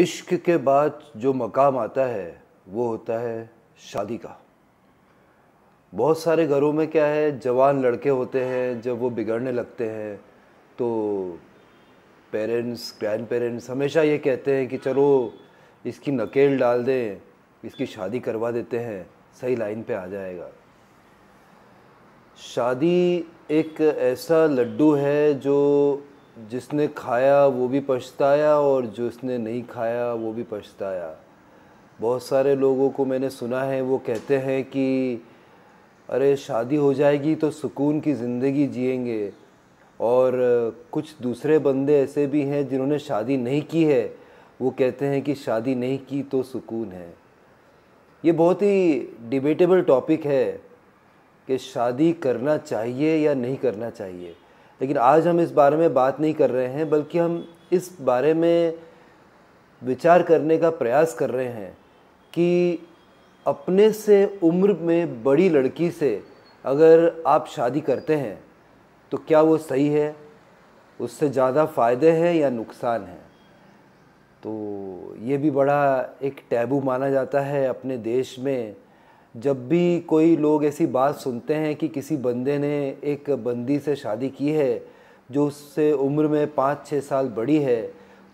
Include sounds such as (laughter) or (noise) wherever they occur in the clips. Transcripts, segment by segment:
इश्क के बाद जो मकाम आता है वो होता है शादी का बहुत सारे घरों में क्या है जवान लड़के होते हैं जब वो बिगड़ने लगते हैं तो पेरेंट्स ग्रैंड पेरेंट्स हमेशा ये कहते हैं कि चलो इसकी नकेल डाल दें इसकी शादी करवा देते हैं सही लाइन पे आ जाएगा शादी एक ऐसा लड्डू है जो जिसने खाया वो भी पछताया और जिसने नहीं खाया वो भी पछताया बहुत सारे लोगों को मैंने सुना है वो कहते हैं कि अरे शादी हो जाएगी तो सुकून की ज़िंदगी जिएंगे और कुछ दूसरे बंदे ऐसे भी हैं जिन्होंने शादी नहीं की है वो कहते हैं कि शादी नहीं की तो सुकून है ये बहुत ही डिबेटेबल टॉपिक है कि शादी करना चाहिए या नहीं करना चाहिए लेकिन आज हम इस बारे में बात नहीं कर रहे हैं बल्कि हम इस बारे में विचार करने का प्रयास कर रहे हैं कि अपने से उम्र में बड़ी लड़की से अगर आप शादी करते हैं तो क्या वो सही है उससे ज़्यादा फ़ायदे हैं या नुकसान हैं तो ये भी बड़ा एक टैबू माना जाता है अपने देश में जब भी कोई लोग ऐसी बात सुनते हैं कि किसी बंदे ने एक बंदी से शादी की है जो उससे उम्र में पाँच छः साल बड़ी है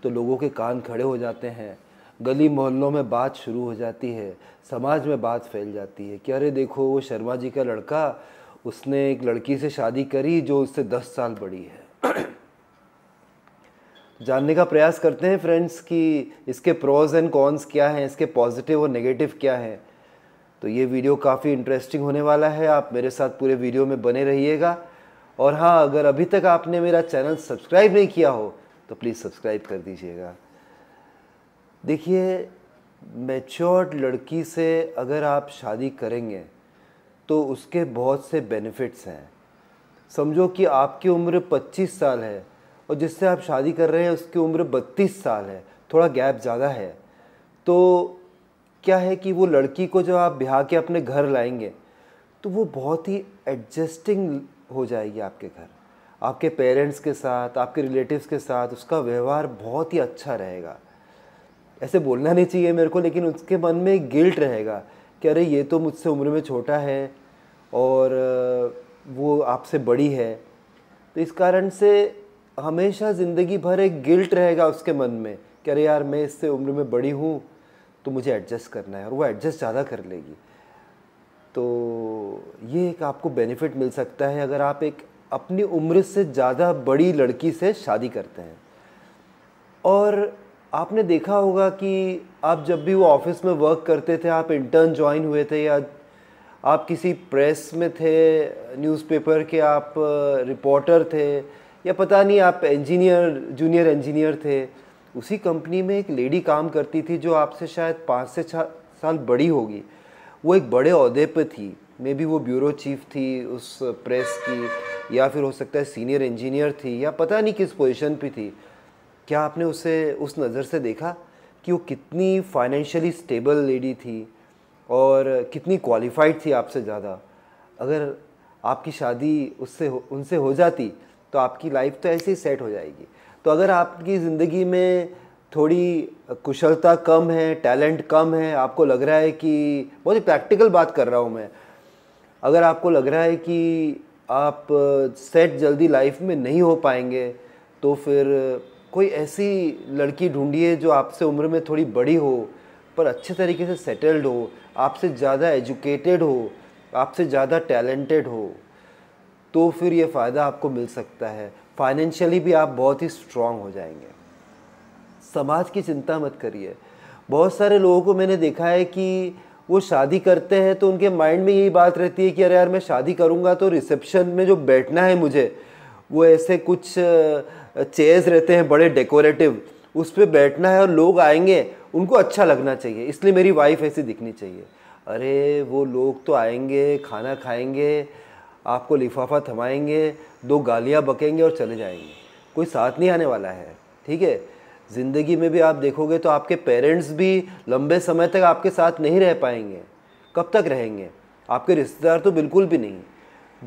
तो लोगों के कान खड़े हो जाते हैं गली मोहल्लों में बात शुरू हो जाती है समाज में बात फैल जाती है कि अरे देखो वो शर्मा जी का लड़का उसने एक लड़की से शादी करी जो उससे दस साल बड़ी है (clears throat) जानने का प्रयास करते हैं फ्रेंड्स कि इसके प्रोज एंड कॉन्स क्या हैं इसके पॉजिटिव और नेगेटिव क्या हैं तो ये वीडियो काफ़ी इंटरेस्टिंग होने वाला है आप मेरे साथ पूरे वीडियो में बने रहिएगा और हाँ अगर अभी तक आपने मेरा चैनल सब्सक्राइब नहीं किया हो तो प्लीज़ सब्सक्राइब कर दीजिएगा देखिए मैच्योर्ड लड़की से अगर आप शादी करेंगे तो उसके बहुत से बेनिफिट्स हैं समझो कि आपकी उम्र 25 साल है और जिससे आप शादी कर रहे हैं उसकी उम्र 32 साल है थोड़ा गैप ज़्यादा है तो क्या है कि वो लड़की को जब आप ब्याह के अपने घर लाएंगे तो वो बहुत ही एडजस्टिंग हो जाएगी आपके घर आपके पेरेंट्स के साथ आपके रिलेटिव्स के साथ उसका व्यवहार बहुत ही अच्छा रहेगा ऐसे बोलना नहीं चाहिए मेरे को लेकिन उसके मन में गिल्ट रहेगा कि अरे ये तो मुझसे उम्र में छोटा है और वो आपसे बड़ी है तो इस कारण से हमेशा ज़िंदगी भर एक गिल्ट रहेगा उसके मन में कि अरे यार मैं इससे उम्र में बड़ी हूँ तो मुझे एडजस्ट करना है और वो एडजस्ट ज़्यादा कर लेगी तो ये एक आपको बेनिफिट मिल सकता है अगर आप एक अपनी उम्र से ज़्यादा बड़ी लड़की से शादी करते हैं और आपने देखा होगा कि आप जब भी वो ऑफिस में वर्क करते थे आप इंटर्न ज्वाइन हुए थे या आप किसी प्रेस में थे न्यूज़पेपर के आप रिपोर्टर थे या पता नहीं आप इंजीनियर जूनियर इंजीनियर थे उसी कंपनी में एक लेडी काम करती थी जो आपसे शायद पाँच से छः साल बड़ी होगी वो एक बड़े अहदे पर थी मे बी वो ब्यूरो चीफ थी उस प्रेस की या फिर हो सकता है सीनियर इंजीनियर थी या पता नहीं किस पोजीशन पे थी क्या आपने उसे उस नज़र से देखा कि वो कितनी फाइनेंशियली स्टेबल लेडी थी और कितनी क्वालिफाइड थी आपसे ज़्यादा अगर आपकी शादी उससे उनसे हो जाती तो आपकी लाइफ तो ऐसे ही सेट हो जाएगी तो अगर आपकी ज़िंदगी में थोड़ी कुशलता कम है टैलेंट कम है आपको लग रहा है कि बहुत ही प्रैक्टिकल बात कर रहा हूँ मैं अगर आपको लग रहा है कि आप सेट जल्दी लाइफ में नहीं हो पाएंगे तो फिर कोई ऐसी लड़की ढूंढिए जो आपसे उम्र में थोड़ी बड़ी हो पर अच्छे तरीके से सेटल्ड हो आपसे ज़्यादा एजुकेटेड हो आपसे ज़्यादा टैलेंटेड हो तो फिर ये फ़ायदा आपको मिल सकता है फाइनेंशियली भी आप बहुत ही स्ट्रांग हो जाएंगे समाज की चिंता मत करिए बहुत सारे लोगों को मैंने देखा है कि वो शादी करते हैं तो उनके माइंड में यही बात रहती है कि अरे यार मैं शादी करूँगा तो रिसेप्शन में जो बैठना है मुझे वो ऐसे कुछ चेयर्स रहते हैं बड़े डेकोरेटिव उस पर बैठना है और लोग आएंगे उनको अच्छा लगना चाहिए इसलिए मेरी वाइफ ऐसी दिखनी चाहिए अरे वो लोग तो आएंगे खाना खाएंगे आपको लिफाफा थमाएंगे दो गालियाँ बकेंगे और चले जाएंगे कोई साथ नहीं आने वाला है ठीक है ज़िंदगी में भी आप देखोगे तो आपके पेरेंट्स भी लंबे समय तक आपके साथ नहीं रह पाएंगे कब तक रहेंगे आपके रिश्तेदार तो बिल्कुल भी नहीं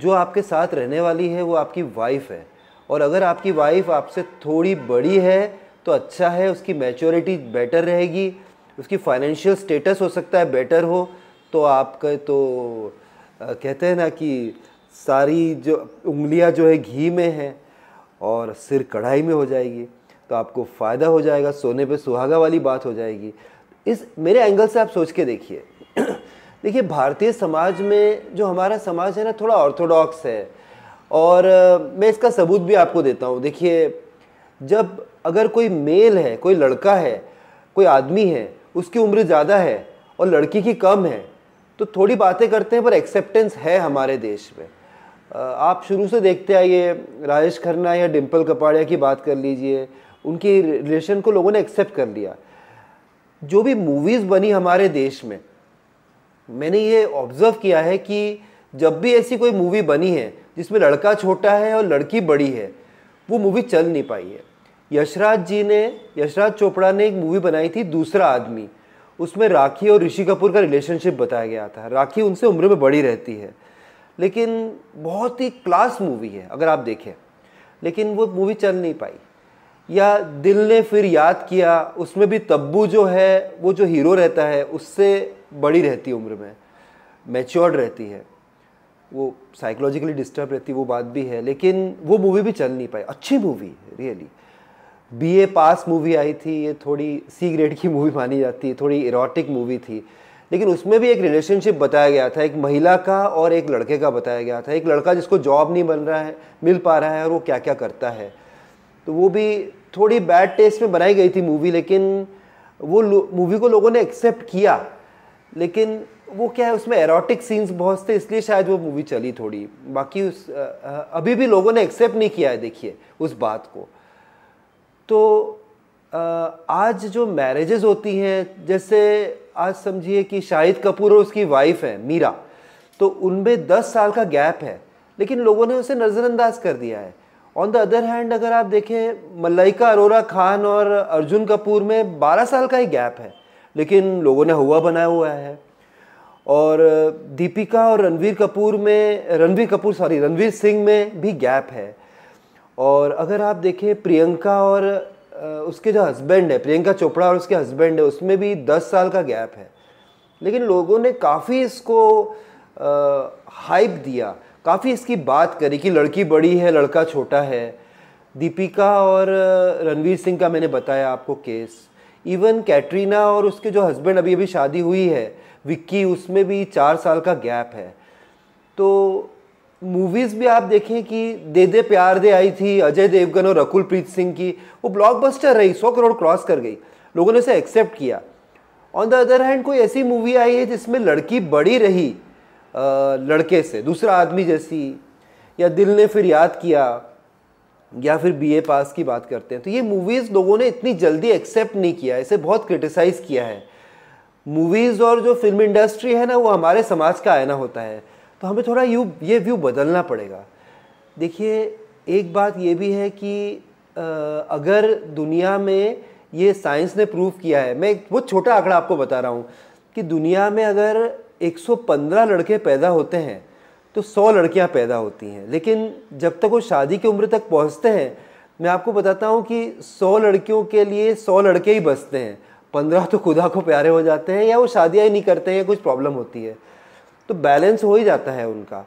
जो आपके साथ रहने वाली है वो आपकी वाइफ है और अगर आपकी वाइफ आपसे थोड़ी बड़ी है तो अच्छा है उसकी मैच्योरिटी बेटर रहेगी उसकी फाइनेंशियल स्टेटस हो सकता है बेटर हो तो आपका तो कहते हैं ना कि सारी जो उंगलियां जो है घी में है और सिर कढ़ाई में हो जाएगी तो आपको फ़ायदा हो जाएगा सोने पे सुहागा वाली बात हो जाएगी इस मेरे एंगल से आप सोच के देखिए (clears throat) देखिए भारतीय समाज में जो हमारा समाज है ना थोड़ा ऑर्थोडॉक्स है और मैं इसका सबूत भी आपको देता हूँ देखिए जब अगर कोई मेल है कोई लड़का है कोई आदमी है उसकी उम्र ज़्यादा है और लड़की की कम है तो थोड़ी बातें करते हैं पर एक्सेप्टेंस है हमारे देश में आप शुरू से देखते आइए राजेश खन्ना या डिम्पल कपाड़िया की बात कर लीजिए उनकी रिलेशन को लोगों ने एक्सेप्ट कर लिया जो भी मूवीज़ बनी हमारे देश में मैंने ये ऑब्ज़र्व किया है कि जब भी ऐसी कोई मूवी बनी है जिसमें लड़का छोटा है और लड़की बड़ी है वो मूवी चल नहीं पाई है यशराज जी ने यशराज चोपड़ा ने एक मूवी बनाई थी दूसरा आदमी उसमें राखी और ऋषि कपूर का रिलेशनशिप बताया गया था राखी उनसे उम्र में बड़ी रहती है लेकिन बहुत ही क्लास मूवी है अगर आप देखें लेकिन वो मूवी चल नहीं पाई या दिल ने फिर याद किया उसमें भी तब्बू जो है वो जो हीरो रहता है उससे बड़ी रहती उम्र में मैच्योर्ड रहती है वो साइकोलॉजिकली डिस्टर्ब रहती है वो बात भी है लेकिन वो मूवी भी चल नहीं पाई अच्छी movie really B A pass movie आई थी ये थोड़ी सी ग्रेड की मूवी मानी जाती है थोड़ी इरोटिक मूवी थी लेकिन उसमें भी एक रिलेशनशिप बताया गया था एक महिला का और एक लड़के का बताया गया था एक लड़का जिसको जॉब नहीं बन रहा है मिल पा रहा है और वो क्या क्या करता है तो वो भी थोड़ी बैड टेस्ट में बनाई गई थी मूवी लेकिन वो मूवी को लोगों ने एक्सेप्ट किया लेकिन वो क्या है उसमें एरोटिक सीन्स बहुत थे इसलिए शायद वो मूवी चली थोड़ी बाकी उस अभी भी लोगों ने एक्सेप्ट नहीं किया है देखिए उस बात को तो आज जो मैरिजेज होती हैं जैसे आज समझिए कि शाहिद कपूर और उसकी वाइफ है मीरा तो उनमें दस साल का गैप है लेकिन लोगों ने उसे नज़रअंदाज कर दिया है ऑन द अदर हैंड अगर आप देखें मलाइका अरोरा खान और अर्जुन कपूर में 12 साल का ही गैप है लेकिन लोगों ने हुआ बनाया हुआ है और दीपिका और रणवीर कपूर में रणवीर कपूर सॉरी रणवीर सिंह में भी गैप है और अगर आप देखें प्रियंका और उसके जो हस्बैंड है प्रियंका चोपड़ा और उसके हस्बैंड है उसमें भी दस साल का गैप है लेकिन लोगों ने काफ़ी इसको हाइप दिया काफ़ी इसकी बात करी कि लड़की बड़ी है लड़का छोटा है दीपिका और रणवीर सिंह का मैंने बताया आपको केस इवन कैटरीना और उसके जो हस्बैंड अभी अभी शादी हुई है विक्की उसमें भी चार साल का गैप है तो मूवीज़ भी आप देखें कि दे दे प्यार दे आई थी अजय देवगन और अकुल प्रीत सिंह की वो ब्लॉकबस्टर रही सौ करोड़ क्रॉस कर गई लोगों ने उसे एक्सेप्ट किया ऑन द अदर हैंड कोई ऐसी मूवी आई है जिसमें लड़की बड़ी रही लड़के से दूसरा आदमी जैसी या दिल ने फिर याद किया या फिर बीए पास की बात करते हैं तो ये मूवीज़ लोगों ने इतनी जल्दी एक्सेप्ट नहीं किया इसे बहुत क्रिटिसाइज़ किया है मूवीज़ और जो फिल्म इंडस्ट्री है ना वो हमारे समाज का आयना होता है तो हमें थोड़ा यू ये व्यू बदलना पड़ेगा देखिए एक बात ये भी है कि अगर दुनिया में ये साइंस ने प्रूव किया है मैं एक बहुत छोटा आंकड़ा आपको बता रहा हूँ कि दुनिया में अगर 115 लड़के पैदा होते हैं तो 100 लड़कियाँ पैदा होती हैं लेकिन जब तक वो शादी की उम्र तक पहुँचते हैं मैं आपको बताता हूँ कि 100 लड़कियों के लिए 100 लड़के ही बसते हैं पंद्रह तो खुदा को प्यारे हो जाते हैं या वो शादियाँ ही नहीं करते हैं कुछ प्रॉब्लम होती है तो बैलेंस हो ही जाता है उनका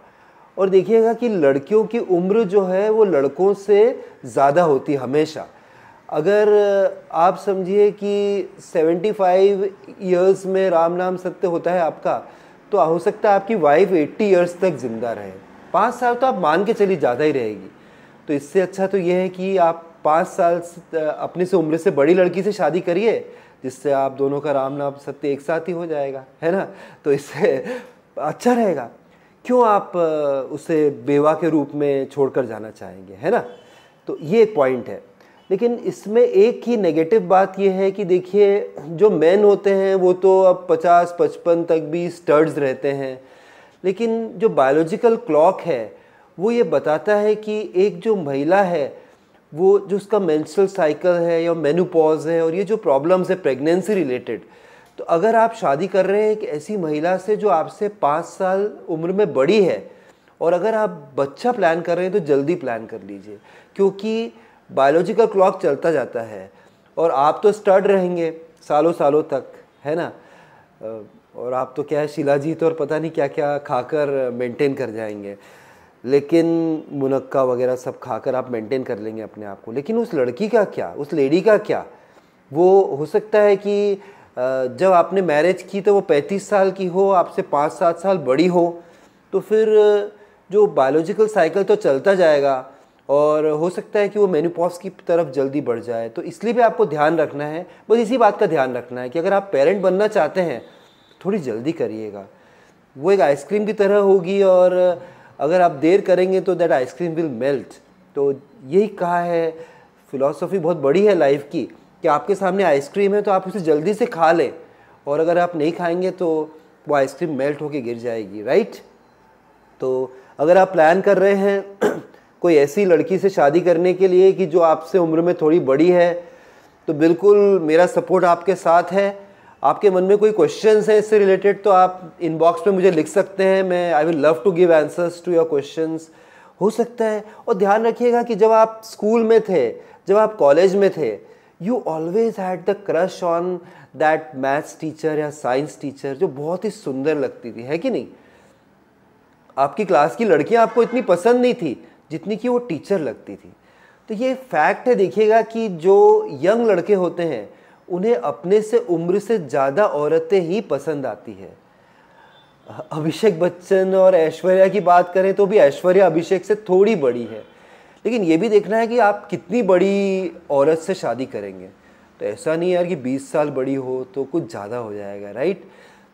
और देखिएगा कि लड़कियों की उम्र जो है वो लड़कों से ज़्यादा होती हमेशा अगर आप समझिए कि 75 ईयर्स में राम नाम सत्य होता है आपका तो हो सकता है आपकी वाइफ 80 ईयर्स तक ज़िंदा रहे पाँच साल तो आप मान के चली ज़्यादा ही रहेगी तो इससे अच्छा तो ये है कि आप पाँच साल अपनी से उम्र से बड़ी लड़की से शादी करिए जिससे आप दोनों का राम नाम सत्य एक साथ ही हो जाएगा है ना तो इससे अच्छा रहेगा क्यों आप उसे बेवा के रूप में छोड़कर जाना चाहेंगे है ना तो ये एक पॉइंट है लेकिन इसमें एक ही नेगेटिव बात यह है कि देखिए जो मैन होते हैं वो तो अब पचास पचपन तक भी स्टर्ड्स रहते हैं लेकिन जो बायोलॉजिकल क्लॉक है वो ये बताता है कि एक जो महिला है वो जो उसका मेंस्ट्रुअल साइकिल है या मेनोपॉज है और ये जो प्रॉब्लम्स है प्रेगनेंसी रिलेटेड तो अगर आप शादी कर रहे हैं एक ऐसी महिला से जो आपसे पाँच साल उम्र में बड़ी है और अगर आप बच्चा प्लान कर रहे हैं तो जल्दी प्लान कर लीजिए क्योंकि बायोलॉजिकल क्लॉक चलता जाता है और आप तो स्टर्ड रहेंगे सालों सालों तक है ना और आप तो क्या है शिलाजीत तो और पता नहीं क्या क्या खाकर मेंटेन कर जाएंगे लेकिन मुनक्का वगैरह सब खाकर आप मेंटेन कर लेंगे अपने आप को लेकिन उस लड़की का क्या उस लेडी का क्या वो हो सकता है कि जब आपने मैरिज की तो वो पैंतीस साल की हो आपसे पाँच सात साल बड़ी हो तो फिर जो बायोलॉजिकल साइकिल तो चलता जाएगा और हो सकता है कि वो मेनोपॉज की तरफ जल्दी बढ़ जाए तो इसलिए भी आपको ध्यान रखना है बस इसी बात का ध्यान रखना है कि अगर आप पेरेंट बनना चाहते हैं तो थोड़ी जल्दी करिएगा वो एक आइसक्रीम की तरह होगी और अगर आप देर करेंगे तो दैट आइसक्रीम विल मेल्ट तो यही कहा है फिलॉसफी बहुत बड़ी है लाइफ की कि आपके सामने आइसक्रीम है तो आप उसे जल्दी से खा लें और अगर आप नहीं खाएंगे तो वो आइसक्रीम मेल्ट होके गिर जाएगी राइट तो अगर आप प्लान कर रहे हैं (clears throat) कोई ऐसी लड़की से शादी करने के लिए कि जो आपसे उम्र में थोड़ी बड़ी है तो बिल्कुल मेरा सपोर्ट आपके साथ है आपके मन में कोई क्वेश्चन हैं इससे रिलेटेड तो आप इनबॉक्स में मुझे लिख सकते हैं मैं I will love to give answers to your question हो सकता है और ध्यान रखिएगा कि जब आप स्कूल में थे जब आप कॉलेज में थे you always had the crush on that maths teacher या साइंस टीचर जो बहुत ही सुंदर लगती थी है कि नहीं आपकी क्लास की लड़कियां आपको इतनी पसंद नहीं थी जितनी कि वो टीचर लगती थी तो ये फैक्ट है देखिएगा कि जो यंग लड़के होते हैं उन्हें अपने से उम्र से ज़्यादा औरतें ही पसंद आती है अभिषेक बच्चन और ऐश्वर्या की बात करें तो भी ऐश्वर्या अभिषेक से थोड़ी बड़ी है लेकिन ये भी देखना है कि आप कितनी बड़ी औरत से शादी करेंगे तो ऐसा नहीं यार कि 20 साल बड़ी हो तो कुछ ज़्यादा हो जाएगा राइट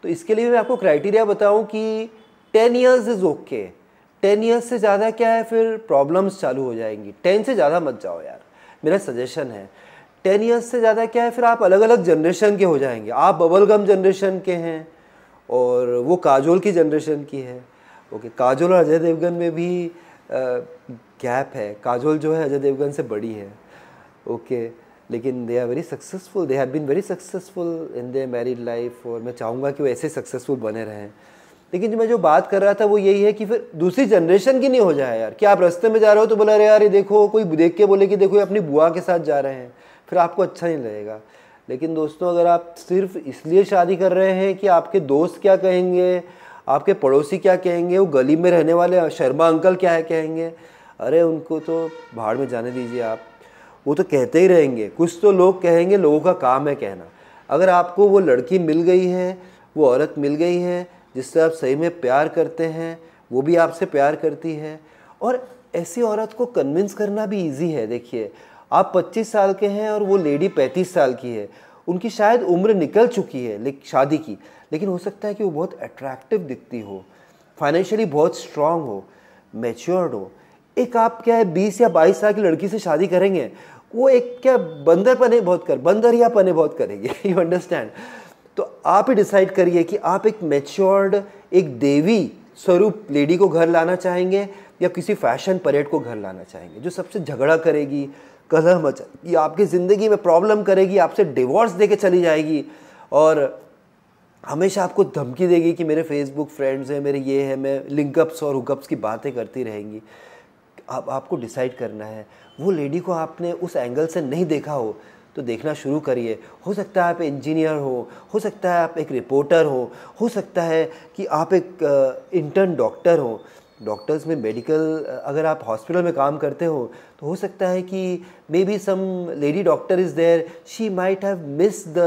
तो इसके लिए मैं आपको क्राइटेरिया बताऊं कि 10 years is okay ten years से ज़्यादा क्या है फिर प्रॉब्लम्स चालू हो जाएंगी टेन से ज़्यादा मत जाओ यार मेरा सजेशन है टेन ईयर्स से ज़्यादा क्या है फिर आप अलग अलग जनरेशन के हो जाएंगे आप बबल गम जनरेशन के हैं और वो काजोल की जनरेशन की है ओके काजोल और अजय देवगन में भी गैप है काजोल जो है अजय देवगन से बड़ी है ओके okay. लेकिन they are very successful they have been very successful in their married life और मैं चाहूँगा कि वो ऐसे सक्सेसफुल बने रहें लेकिन जो मैं जो बात कर रहा था वो यही है कि फिर दूसरी जनरेशन की नहीं हो जाए यार कि आप रास्ते में जा रहे हो तो बोला अरे यार ये देखो कोई देख के बोले कि देखो ये अपनी बुआ के साथ जा रहे हैं फिर आपको अच्छा नहीं लगेगा लेकिन दोस्तों अगर आप सिर्फ इसलिए शादी कर रहे हैं कि आपके दोस्त क्या कहेंगे आपके पड़ोसी क्या कहेंगे वो गली में रहने वाले शर्मा अंकल क्या है कहेंगे अरे उनको तो भाड़ में जाने दीजिए आप वो तो कहते ही रहेंगे कुछ तो लोग कहेंगे लोगों का काम है कहना अगर आपको वो लड़की मिल गई है वो औरत मिल गई है जिससे आप सही में प्यार करते हैं वो भी आपसे प्यार करती है और ऐसी औरत को कन्विंस करना भी इजी है देखिए आप 25 साल के हैं और वो लेडी 35 साल की है उनकी शायद उम्र निकल चुकी है शादी की लेकिन हो सकता है कि वो बहुत अट्रैक्टिव दिखती हो फाइनेंशियली बहुत स्ट्रांग हो मेच्योर्ड हो एक आप क्या है बीस या बाईस साल की लड़की से शादी करेंगे वो एक क्या बंदर पने बहुत कर बंदर या पने बहुत करेंगे यू अंडरस्टैंड तो आप ही डिसाइड करिए कि आप एक मेच्योर्ड एक देवी स्वरूप लेडी को घर लाना चाहेंगे या किसी फैशन परेड को घर लाना चाहेंगे जो सबसे झगड़ा करेगी कलह मचा ये आपकी ज़िंदगी में प्रॉब्लम करेगी आपसे डिवोर्स दे चली जाएगी और हमेशा आपको धमकी देगी कि मेरे फेसबुक फ्रेंड्स हैं मेरे ये हैं मैं लिंकअप्स और हुकअप्स की बातें करती रहेंगी आप आपको डिसाइड करना है वो लेडी को आपने उस एंगल से नहीं देखा हो तो देखना शुरू करिए हो सकता है आप इंजीनियर हो हो सकता है आप एक रिपोर्टर हो हो सकता है कि आप एक इंटर्न डॉक्टर हो डॉक्टर्स में मेडिकल अगर आप हॉस्पिटल में काम करते हो तो हो सकता है कि maybe some lady doctor is there she might have miss the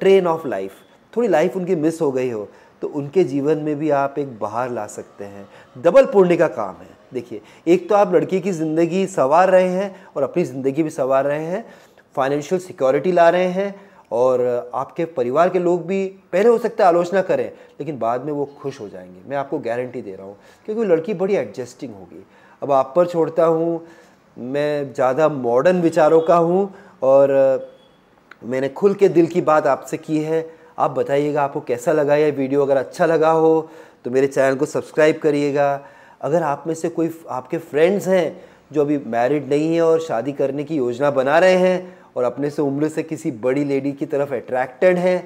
train of life थोड़ी लाइफ उनकी मिस हो गई हो तो उनके जीवन में भी आप एक बाहर ला सकते हैं डबल पुण्य का काम है देखिए एक तो आप लड़की की ज़िंदगी संवार रहे हैं और अपनी ज़िंदगी भी संवार रहे हैं फाइनेंशियल सिक्योरिटी ला रहे हैं और आपके परिवार के लोग भी पहले हो सकता है आलोचना करें लेकिन बाद में वो खुश हो जाएंगे मैं आपको गारंटी दे रहा हूँ क्योंकि लड़की बड़ी एडजस्टिंग होगी अब आप पर छोड़ता हूँ मैं ज़्यादा मॉडर्न विचारों का हूँ और मैंने खुल के दिल की बात आपसे की है आप बताइएगा आपको कैसा लगा यह वीडियो अगर अच्छा लगा हो तो मेरे चैनल को सब्सक्राइब करिएगा अगर आप में से कोई आपके फ्रेंड्स हैं जो अभी मैरिड नहीं है और शादी करने की योजना बना रहे हैं और अपने से उम्र से किसी बड़ी लेडी की तरफ अट्रैक्टेड हैं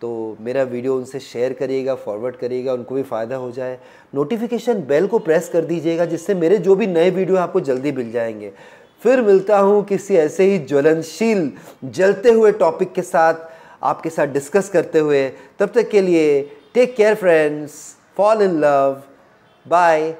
तो मेरा वीडियो उनसे शेयर करिएगा फॉरवर्ड करिएगा उनको भी फ़ायदा हो जाए नोटिफिकेशन बेल को प्रेस कर दीजिएगा जिससे मेरे जो भी नए वीडियो आपको जल्दी मिल जाएंगे फिर मिलता हूँ किसी ऐसे ही ज्वलनशील जलते हुए टॉपिक के साथ आपके साथ डिस्कस करते हुए तब तक के लिए take care friends fall in love bye